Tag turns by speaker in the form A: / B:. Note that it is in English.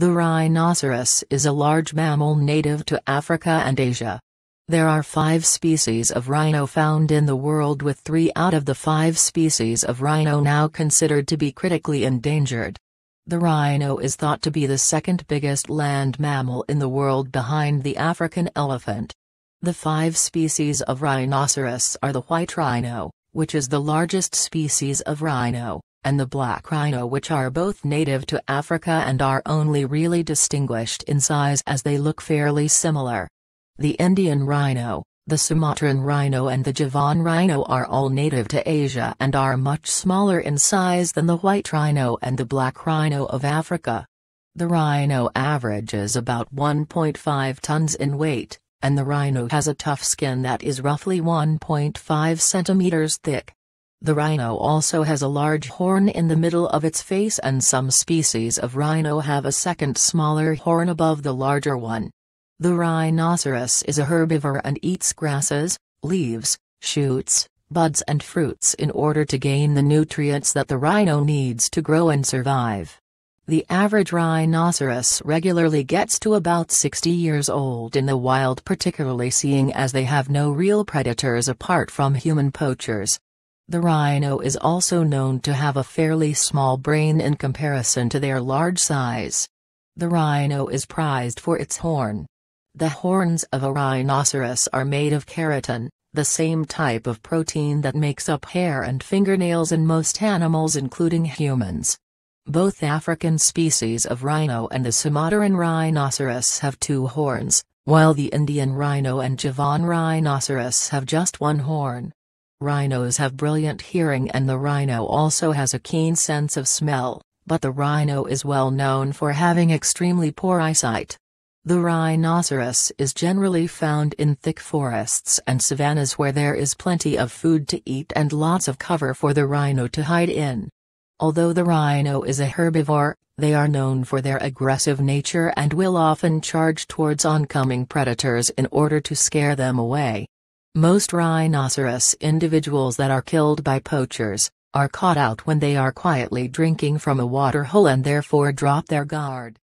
A: The rhinoceros is a large mammal native to Africa and Asia. There are five species of rhino found in the world with three out of the five species of rhino now considered to be critically endangered. The rhino is thought to be the second biggest land mammal in the world behind the African elephant. The five species of rhinoceros are the white rhino, which is the largest species of rhino, and the black rhino which are both native to Africa and are only really distinguished in size as they look fairly similar. The Indian rhino, the Sumatran rhino and the Javan rhino are all native to Asia and are much smaller in size than the white rhino and the black rhino of Africa. The rhino averages about 1.5 tons in weight, and the rhino has a tough skin that is roughly 1.5 centimeters thick. The rhino also has a large horn in the middle of its face and some species of rhino have a second smaller horn above the larger one. The rhinoceros is a herbivore and eats grasses, leaves, shoots, buds and fruits in order to gain the nutrients that the rhino needs to grow and survive. The average rhinoceros regularly gets to about 60 years old in the wild particularly seeing as they have no real predators apart from human poachers, the rhino is also known to have a fairly small brain in comparison to their large size. The rhino is prized for its horn. The horns of a rhinoceros are made of keratin, the same type of protein that makes up hair and fingernails in most animals including humans. Both African species of rhino and the Sumatran rhinoceros have two horns, while the Indian rhino and Javan rhinoceros have just one horn. Rhinos have brilliant hearing and the rhino also has a keen sense of smell, but the rhino is well known for having extremely poor eyesight. The rhinoceros is generally found in thick forests and savannas where there is plenty of food to eat and lots of cover for the rhino to hide in. Although the rhino is a herbivore, they are known for their aggressive nature and will often charge towards oncoming predators in order to scare them away. Most rhinoceros individuals that are killed by poachers are caught out when they are quietly drinking from a waterhole and therefore drop their guard.